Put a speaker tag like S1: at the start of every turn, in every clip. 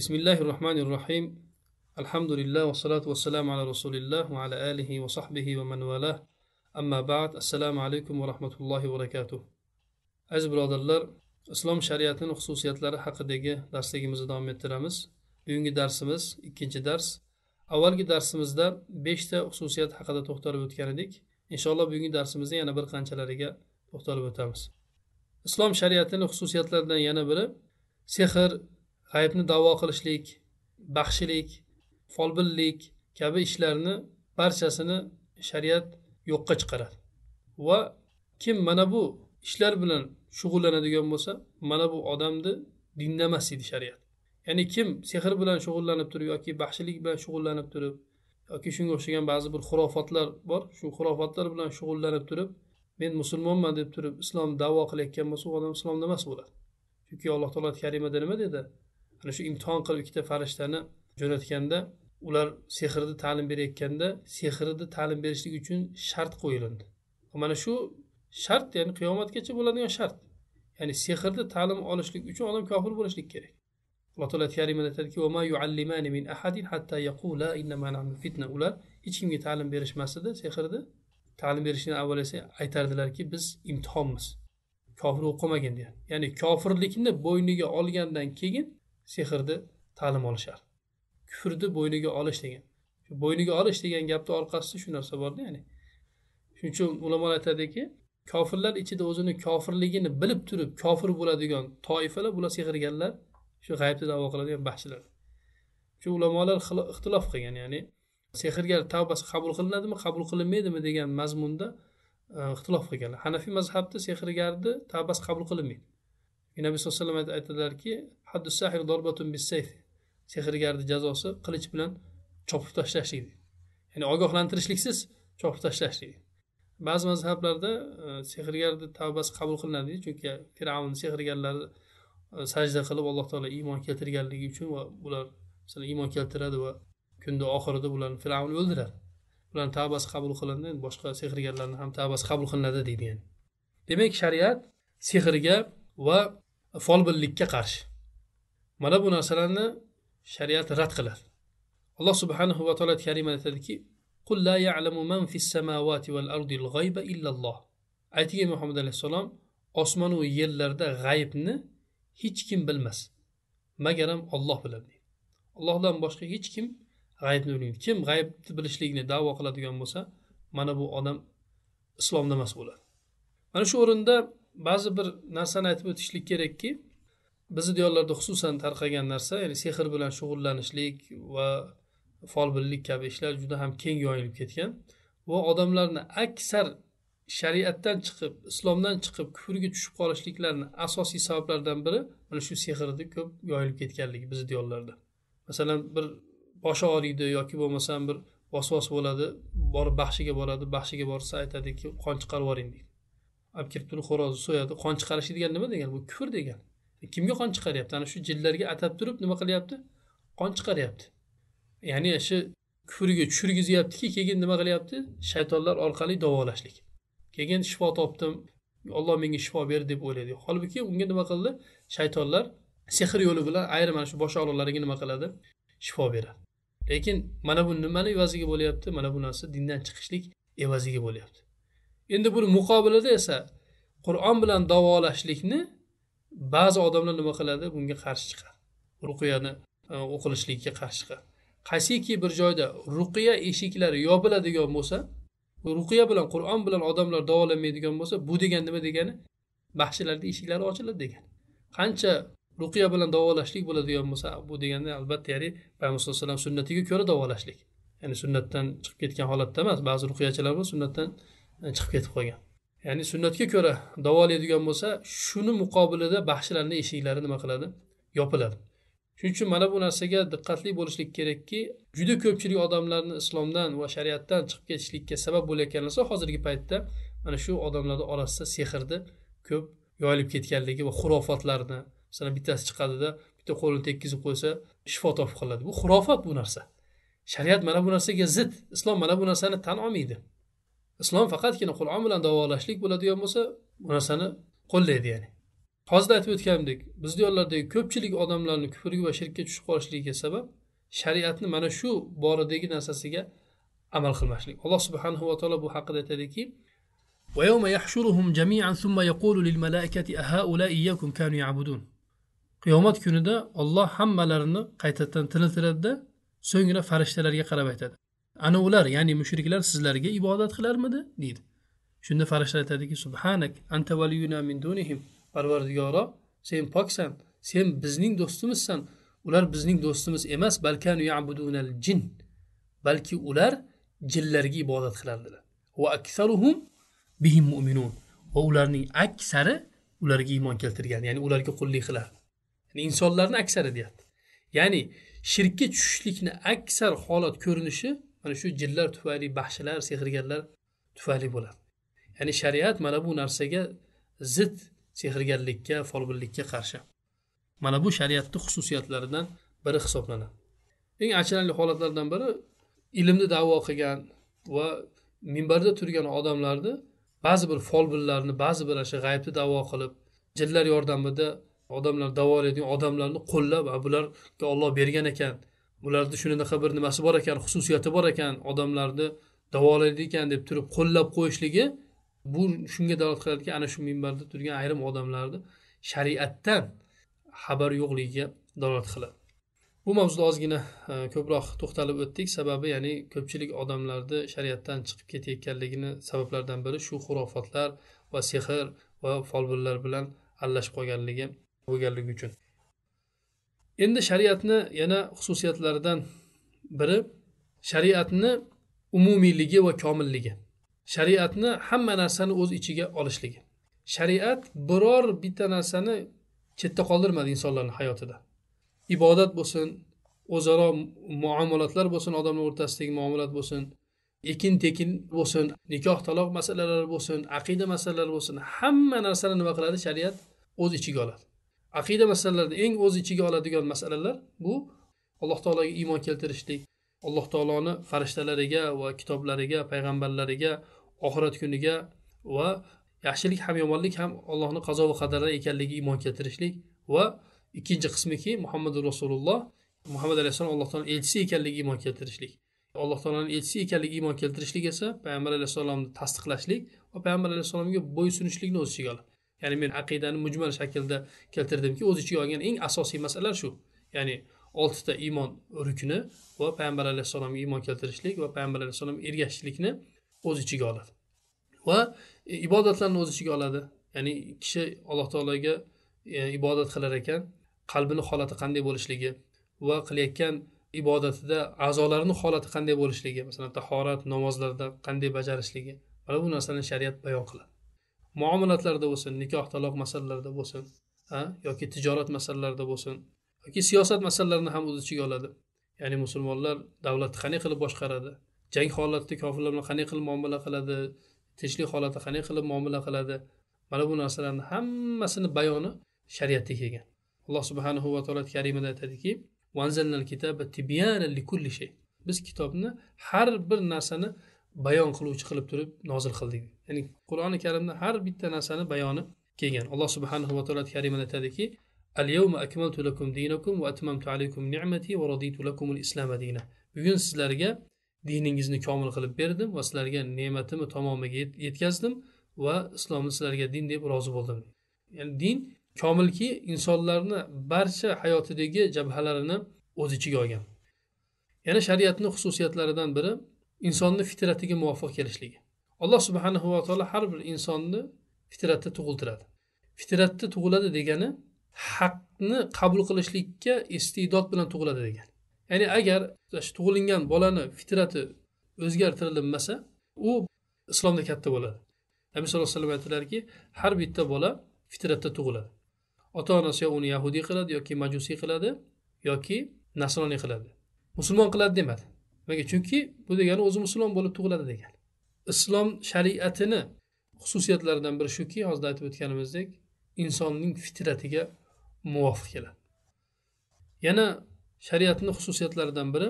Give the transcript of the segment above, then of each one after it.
S1: بسم الله الرحمن الرحيم الحمد لله والصلاة والسلام va رسول الله وعلى آله وصحبه ومن amma ba'd assalomu alaykum va rahmatullohi va وبركاته aziz birodarlar islom shariatini xususiyatlari haqidagi darsligimizni davom ettiramiz bugungi darsimiz ikkinchi dars avvalgi darsimizda beshta xususiyat haqida to'xtalib o'tgan edik inshaalloh bugungi darsimizda yana bir qanchalariga to'xtalib o'tamiz islom shariatini xususiyatlaridan yana biri sehr g'aybni davo qilishlik baxshilik folbinlik kabi ishlarni barchasini shariat yo'qqa chiqaradi va kim mana bu ishlar bilan shug'ullanadigan bo'lsa mana bu odamni dindamas edi deydi shariat ya'ni kim sehr bilan shug'ullanib turib yoki baxshilik bilan shug'ullanib turib yoki shunga o'xshagan ba'zi bir xurofotlar bor shu xurofatlar bilan shug'ullanib turib men musulmonman deb turib islom davo qilayotgan bo'lsa u odam islomda emas bo'ladi chunki alloh taolo karimada nima dedi ana shu imtihon qilib ikkita farishtani jo'natganda ular sehrni ta'lim berayotganda sehrni ta'lim berishlik uchun shart qo'yilindi mana shu shart ya'ni qiyomatgacha bo'ladigan shart ya'ni sehrni ta'lim olishlik uchun odam kofir bo'lishlik kerak alloh taolo karimada aytadiki hech kimga ta'lim berishmas edi sehrni ta'lim berishdan avval esa aytardilarki biz imtihonmiz kofir qolmagin degan ya'ni kofirlikni bo'yniga olgandan keyin sehrni ta'lim olishar kufrni bo'yniga olish degan bo'yniga olish degan gapni orqasida shu narsa borda ya'ni shuning uchun ulamolar aytadiki kofirlar ichida o'zini kofirligini bilib turib kofir bo'ladigan toifalar bular sehrgarlar shu g'aybni davo qiladigan baxshilar shu ulamolar ixtilof qilgan ya'ni sehrgar tavbasi qabul qilinadimi qabul qilinmaydimi degan mazmunda e, ixtilof qilganlar hanafiy mazhabda sehrgarni tavbasi qabul qilinmaydi nabiy sallallohu alayhi vasallam aytadilarki haddu sahir dorbatun bissayf sehrgarni jazosi qilich bilan chopib tashlashlik ya'ni ogohlantirishliksiz chopib tashlashlik ba'zi mazhablarda e, sehrgarni tavbasi qabul qilinadi chunki fir'avn sehrgarlari e, sajda qilib alloh taolo iymon keltirganligi uchun va ular masalan iymon keltiradi va kunni oxirida bularni fir'avn o'ldiradi ularni tavbasi qabul qilindi boshqa sehrgarlarni ham tavbasi qabul qilinadi deydi ya'ni demak shariat sehrga va folbinlikka qarshi mana bu narsalarni shariat rad qiladi alloh subhanahu va taolo karimada aytadiki قل muhammad alayhissalom osmonu yerlarda g'aybni hech kim bilmas magaram olloh biladi deydi ollohdan boshqa hech kim g'aybni bilmaydi kim g'aybni bilishlikni davo qiladigan bo'lsa mana bu odam islomda emas bo'ladi mana shu o'rinda ba'zi bir narsani aytib o'tishlik kerakki bizni diyorlarda xususan tarqagan narsa ya'ni sehr bilan shug'ullanishlik va folbinlik kabi ishlar juda ham keng yoyilib ketgan va odamlarni aksar shariatdan chiqib islomdan chiqib kufrga tushib qolishliklarini asosiy sabablaridan biri mana shu sehrni ko'p yoyilib ketganligi bizni diyorlarda masalan bir boshi og'riydi yoki bo'lmasam bir vasvas bo'ladi borib baxshiga boradi baxshiga borsa aytadiki qon chiqarib yuboring deydi olib kelib turib xo'rozni so'yadi qon chiqarishi degan nima degani bu kufr degani e, kimga qon chiqaryapti ana shu jinlarga atab turib nima qilyapti qon chiqaryapti ya'ni shu kufrga tushirgizyaptiki keyin nima qilyapti shaytonlar orqali davolashlik keyin shifo topdim olloh menga shifo berdi deb o'ylaydi holbuki unga nima qildi shaytonlar sehr yo'li bilan ayrim mana shu bosh og'riqlariga nima qiladi shifo beradi lekin mana bu nimani evaziga bo'lyapti mana bu narsa dindan chiqishlik evaziga bo'lyapti endi buni muqobilida esa qur'on bilan davolashlikni ba'zi odamlar nima qiladi bunga qarshi chiqadi ruqiyani e, o'qilishligiga qarshi chiqadi qaysiki bir joyda ruqiya eshiklari yopiladigan bo'lsa ruqiya bilan qur'on bilan odamlar davolanmaydigan bo'lsa bu degan nima degani baxshilarni eshiklari ochiladi degani qancha ruqiya bilan davolashlik bo'ladigan bo'lsa bu deganda albatta ya'ni payg'ambar sallallohu alayhi vasallam sunnatiga ko'ra davolashlik ya'ni sunnatdan chiqib ketgan holatda emas ba'zi ruqiyachilar sunnatdan E, chiqib ketib qolgan ya'ni sunnatga ko'ra davolaydigan bo'lsa shuni muqobilida baxshilarni eshiklari nima qiladi yopiladi shuning uchun mana bu narsaga diqqatli bo'lishlik kerakki juda ko'pchilik odamlarni islomdan va shariatdan chiqib ketishlikka sabab bo'layotgan narsa hozirgi paytda mana shu odamlarni orasida sehrni ko'p yoyilib ketganligi va xurofotlarni masalan bittasi chiqadida bitta qo'lini tekkizib qo'ysa shifo topib qoladi bu xurofot bu narsa shariat mana bu narsaga zid islom mana bu narsani tan olmaydi islom faqatgina qur'on bilan davolashlik bo'ladigan bo'lsa bu narsani qo'llaydi ya'ni hozir aytib o'tganimdek bizni yo'llardagi ko'pchilik odamlarni kufrga va shirkka tushib qolishligiga sabab shariatni mana shu boradagi narsasiga amal qilmaslik alloh subhanahu va taolo bu haqida aytadiki qiyomat kunida olloh hammalarini qaytadan tiriltiradida so'ngra farishtalarga qarab aytadi ana ular ya'ni mushriklar sizlarga ibodat qilarmidi deydi shunda farishtalar aytadiki subhanak anta valiyuna min dunihim parvardigoro sen poksan sen bizning do'stimizsan ular bizning do'stimiz emas balkanu jin balki ular jinlarga ibodat qilardilar va aksaruhum bihim mu'minun va ularning aksari ularga iymon keltirgan ya'ni ularga qullik qilar yani insonlarni aksari deyapti ya'ni shirkka tushishlikni aksar holat ko'rinishi mana shu jinlar tufayli baxshilar sehrgarlar tufayli bo'ladi ya'ni shariat mana bu narsaga zid sehrgarlikka folbinlikka qarshi mana bu shariatni xususiyatlaridan biri hisoblanadi eng achinarli holatlardan biri ilmni davo qilgan va minbarda turgan odamlarni ba'zi bir folbinlarni ba'zi bir o'sha g'aybni davo qilib jinlar yordamida odamlar davolaydigan odamlarni qo'llab bularga olloh bergan ekan bularni shunaqa bir nimasi bor ekan xususiyati bor ekan odamlarni davolaydi ekan deb turib qo'llab qo'yishligi bu shunga dalolat qiladiki ana shu minbarda turgan ayrim odamlarni shariatdan xabar yo'qligiga dalolat qiladi bu mavzuda ozgina e, ko'proq to'xtalib o'tdik sababi ya'ni ko'pchilik odamlarni shariatdan chiqib ketayotganligini sabablaridan biri shu xurofotlar va sehr va folbinlar bilan aralashib qolganligi bo'lganligi uchun endi shariatni yana xususiyatlaridan biri shariatni umumiyligi va komilligi shariatni hamma narsani o'z ichiga olishligi shariat biror bitta narsani chetda qoldirmadi insonlarni hayotida ibodat bo'lsin o'zaro muomalatlar bo'lsin odamlar o'rtasidagi muomalat bo'lsin ekin tekin bo'lsin nikoh taloq masalalari bo'lsin aqida masalalari bo'lsin hamma narsani nima qiladi shariat o'z ichiga oladi aqida masalalarini eng o'z ichiga oladigan masalalar bu alloh taologa iymon keltirishlik alloh taoloni farishtalariga va kitoblariga payg'ambarlariga oxirat kuniga va yaxshilik ham yomonlik ham allohni qazo va qadari ekanligiga iymon keltirishlik va ikkinchi qismiki muhammad rasululloh muhammad alayhissalom alloh taoloni elchisi ekanligiga iymon keltirishlik alloh taoloni elchisi ekanligiga iymon keltirishlik esa payg'ambar alayhissalomni tasdiqlashlik va payg'ambar alayhissalomga bo'ysunishlikni o'z ichiga oladi ya'ni men aqidani mujmal shaklda keltirdimki o'z ichiga olgan eng asosiy masalalar shu ya'ni oltita iymon rukni va payg'ambar alayhissalomga iymon keltirishlik va payg'ambar alayhissalomga ergashishlikni o'z ichiga oladi va ibodatlarni o'z ichiga oladi ya'ni kishi alloh taologa e, ibodat qilar ekan qalbini holati qanday bo'lishligi va qilayotgan ibodatida a'zolarini holati qanday bo'lishligi masalan tahorat namozlarda qanday bajarishligi mana bu narsani shariat bayon qiladi muomalatlarda bo'lsin nikoh taloq masalalarida bo'lsin yoki tijorat masalalarida bo'lsin yoki siyosat masalalarini ham o'z ichiga oladi ya'ni musulmonlar davlatni qanday qilib boshqaradi jang holatida kofirlar bilan qanday qilib muomala qiladi tinchlik holatida qanday qilib muomala qiladi mana bu narsalarni hammasini bayoni shariatda kelgan alloh subhanahu va taolo karimada aytadiki biz kitobni har bir narsani bayon qiluvchi qilib turib nozil qildik ya'ni qur'oni karimda har bitta narsani bayoni kelgan alloh subhanahu va taolo karimada aytadiki bugun sizlarga diningizni komil qilib berdim va sizlarga ne'matimni tamomiga yetkazdim va islomni sizlarga din deb rozi bo'ldim ya'ni din komilki insonlarni barcha hayotidagi jabhalarini o'z ichiga olgan yana shariatni xususiyatlaridan biri insonni fitratiga muvofiq kelishligi alloh subhanahu va taolo har bir insonni fitratda tug'iltiradi fitratda tug'iladi degani haqni qabul qilishlikka iste'dod bilan tug'iladi degani ya'ni agar shu tug'ilingan bolani fitrati o'zgartirilinmasa u islomda katta bo'ladi nabiy sallallohu alayhi vasallam aytdilarki har bitta bola fitratda tug'iladi ota onasi yo uni yahudiy qiladi yoki majusiy qiladi yoki nasroniy qiladi musulmon qiladi demadi nimaga chunki bu degani o'zi musulmon bo'lib tug'iladi degan islom shariatini xususiyatlaridan biri shuki hozir aytib o'tganimizdek insonning fitratiga muvofiq keladi yana shariatni xususiyatlaridan biri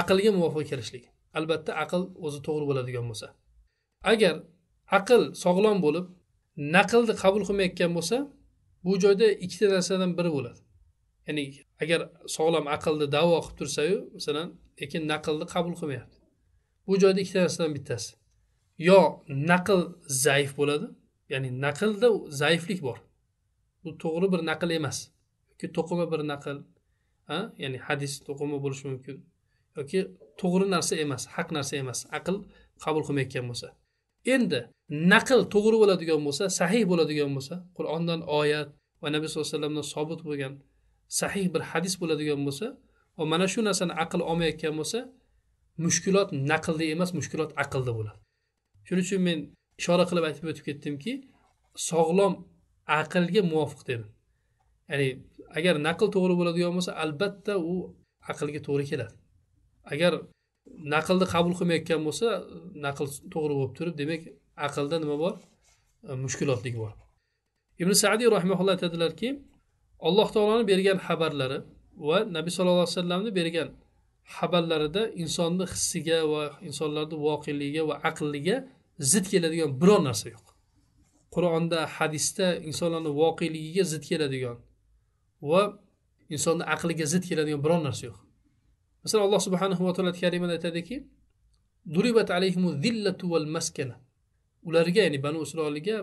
S1: aqlga muvofiq kelishlik albatta aql o'zi to'g'ri bo'ladigan bo'lsa agar aql sog'lom bo'lib naqlni qabul qilmayotgan bo'lsa bu joyda ikkita narsadan biri bo'ladi ya'ni agar sog'lom aqlni davo qilib tursayu masalan lekin naqlni qabul qilmayapti bu joyda ikkita narsadan bittasi yo naql zaif bo'ladi ya'ni naqlda zaiflik bor bu to'g'ri bir naql emas yoki to'qima bir naql ha? ya'ni hadis to'qima bo'lishi mumkin yoki to'g'ri narsa emas haq narsa emas aql qabul qilmayotgan bo'lsa endi naql to'g'ri bo'ladigan bo'lsa sahih bo'ladigan bo'lsa qur'ondan oyat va nabiy sallallohu alayhi vasallamdan sobit bo'lgan sahih bir hadis bo'ladigan bo'lsa va mana shu narsani aql olmayotgan bo'lsa mushkulot naqlda emas mushkulot aqlda bo'ladi shuning uchun men ishora qilib aytib o'tib ketdimki sog'lom aqlga muvofiq dedim ya'ni agar naql to'g'ri bo'ladigan bo'lsa albatta u aqlga to'g'ri keladi agar naqlni qabul qilmayotgan bo'lsa naql to'g'ri bo'lib turib demak aqlda nima bor e, mushkulotlik bor ibn sadiy rahimaulloh aytadilarki alloh taoloni bergan xabarlari va nabiy sallallohu alayhi vasallamni bergan xabarlarida insonni hissiga va insonlarni voqeligiga va aqliga zid keladigan biror narsa yo'q qur'onda hadisda insonlarni voqeligiga zid keladigan va insonni aqliga zid keladigan biror narsa yo'q masalan alloh subhanahu va taolo karimada aytadiki duribat alayhimu zillatu val maskana ularga ya'ni banu isroilga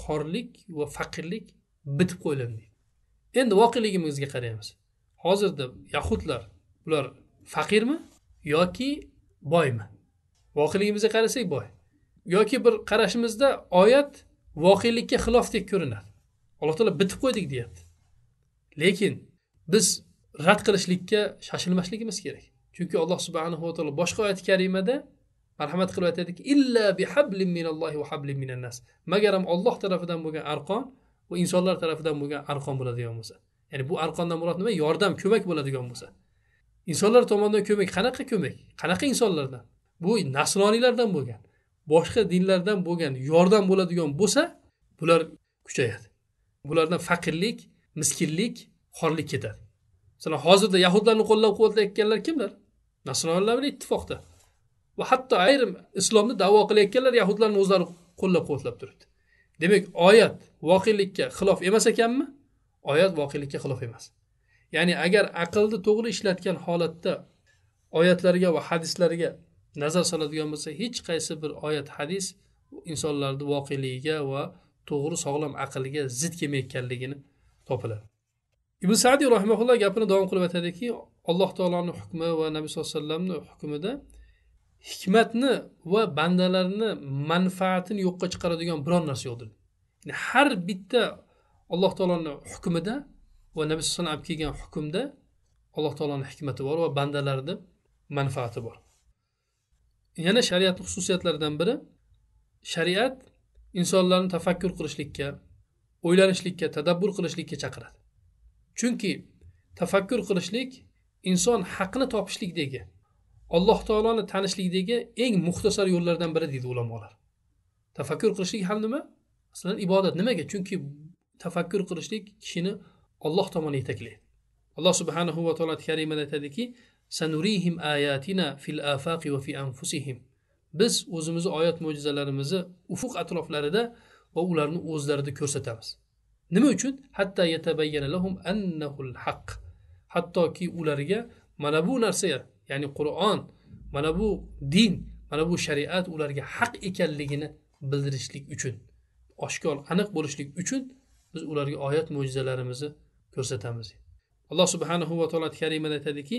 S1: xorlik va faqirlik bitib qo'yiladi endi voqeligimizga qaraymiz hozirda yahudlar bular faqirmi yoki boymi voqeligimizga qarasak boy yoki bir qarashimizda oyat voqelikka xilofdek ko'rinadi alloh taolo bitib qo'ydik deyapti lekin biz rad qilishlikka shoshilmasligimiz kerak chunki alloh subhanahu va taolo boshqa oyati karimada marhamat qilib aytadiki illa bihablin minallohi va hablin minannas magar ham olloh tarafidan bo'lgan arqon va insonlar tarafidan bo'lgan arqon bo'ladigan bo'lsa ya'ni bu arqondan murod nima yordam ko'mak bo'ladigan bo'lsa insonlar tomonidan ko'mak qanaqa ko'mak qanaqa insonlardan bu nasroniylardan bo'lgan boshqa dinlardan bo'lgan yordam bo'ladigan bo'lsa bular kuchayadi bulardan faqirlik miskinlik xorlik ketadi masalan hozirda yahudlarni qo'llab quvvatlayotganlar kimlar nasronlar bilan ittifoqda va hatto ayrim islomni davo qilayotganlar yahudlarni o'zlari qo'llab quvvatlab turibdi demak oyat voqelikka xilof emas ekanmi oyat voqelikka xilof emas ya'ni agar aqlni to'g'ri ishlatgan holatda oyatlarga va hadislarga nazar soladigan bo'lsa hech qaysi bir oyat hadis insonlarni voqeligiga va to'g'ri sog'lom aqlga zid kelmayotganligini topiladi ibn sadiy rahimaulloh gapini davom qilib aytadiki alloh taoloni hukmi va nabiy sallallohu alayhi vasallamni hukmida hikmatni va bandalarni manfaatini yo'qqa chiqaradigan biron narsa yo'qdir yani har bitta alloh taoloni hukmida va nabiy alayhi vasallam kelgan hukmda alloh taoloni hikmati bor va bandalarni manfaati bor yana shariatni xususiyatlaridan biri shariat insonlarni tafakkur qilishlikka o'ylanishlikka tadabbur qilishlikka chaqiradi chunki tafakkur qilishlik inson haqni topishlikdagi alloh taoloni tanishlikdagi eng muxtasar yo'llardan biri deydi ulamolar tafakkur qilishlik ham nima aslan ibodat nimaga chunki tafakkur qilishlik kishini olloh tomon yetaklaydi alloh subhanahu va taolo karimada aytadiki sanurihim ayatina fil afaqi va fi anfusihim biz o'zimizni oyat mo'jizalarimizni ufuq atroflarida va ularni o'zlarida ko'rsatamiz nima uchun hatta yatabayyana lahum annahul haq hattoki ularga mana bu narsa ya'ni qur'on mana bu din mana bu shariat ularga haq ekanligini bildirishlik uchun oshkor aniq bo'lishlik uchun biz ularga oyat mo'jizalarimizni ko'rsatamiz alloh subhanahu va taolo karimada aytadiki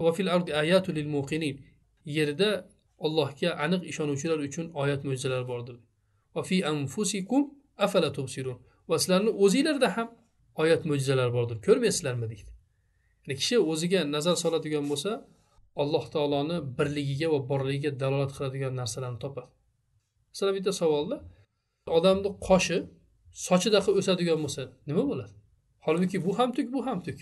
S1: yerda allohga aniq ishonuvchilar uchun oyat mo'jizalar bordir va fi anfusikum afala tubsirun va sizlarni o'zinglarda ham oyat mo'jizalar bordir ko'rmaysizlarmi deydi ya'ni kishi o'ziga nazar soladigan bo'lsa alloh taoloni birligiga va borligiga dalolat qiladigan narsalarni topadi masalan bitta savolda odamni qoshi sochida o'sadigan bo'lsa nima bo'ladi holbuki bu ham tuk bu ham tuk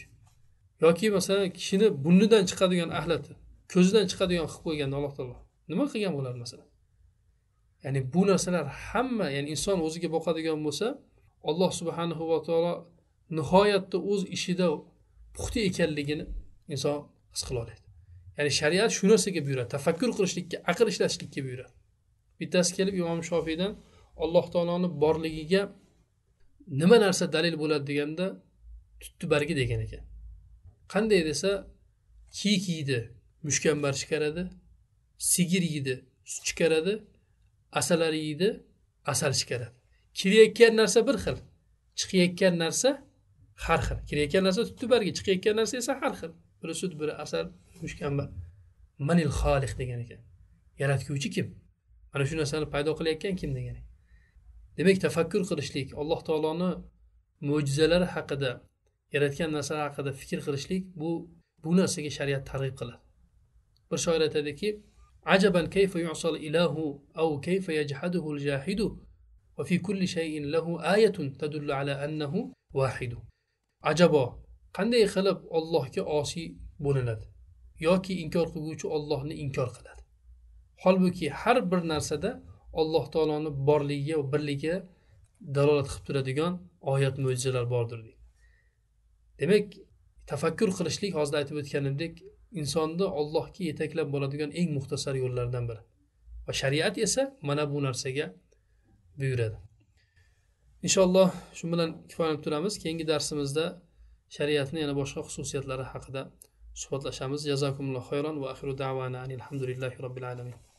S1: yoki masalan kishini burnidan chiqadigan axlati ko'zidan chiqadigan qilib qo'ygan alloh taolo nima qilgan bo'lar masalan ya'ni bu narsalar hamma ya'ni inson o'ziga boqadigan bo'lsa alloh subhanahu va taolo nihoyatda o'z ishida puxta ekanligini inson his qila oladi ya'ni shariat shu narsaga buyuradi tafakkur qilishlikka aql ishlatishlikka buyuradi bittasi kelib imom shofiydan alloh taoloni borligiga nima narsa dalil bo'ladi deganda bargi degan ekan qanday desa kiyik yeydi mushkambar chiqaradi sigir yeydi sut chiqaradi asalari yeydi asal chiqaradi kirayotgan narsa bir xil chiqayotgan narsa har xil kirayotgan narsa bargi chiqayotgan narsa esa har xil biri sut biri asal mushkambar manil xoliq degan ekan yaratguvchi kim mana shu narsani paydo qilayotgan kim degan demak tafakkur qilishlik alloh taoloni mo'jizalari haqida yaratgan narsalar haqida fikr qilishlik bu bu narsaga shariat targ'ib qiladi bir shoir aytadiki ajaban kayfa yusal ilahu au kayfa yajhaduhu aljahidu va fi kulli shay'in lahu ayatun tadullu ala annahu wahidu ajabo qanday qilib ollohga osiy bo'linadi yoki inkor qilguvchi ollohni inkor qiladi holbuki har bir narsada alloh taoloni borligiga va birligiga dalolat qilib turadigan oyat mo'jizalar bordir deydi demak tafakkur qilishlik hozir aytib o'tganimdek insonni ollohga yetaklab bo'ladigan eng muxtasar yo'llardan biri va shariat esa mana bu narsaga buyuradi inshaalloh shu bilan kifoyalanib turamiz keyingi darsimizda shariatni yana boshqa xususiyatlari haqida suhbatlashamiz jazakumulloh xayron va axiru davana alhamdulillahi robbil alamin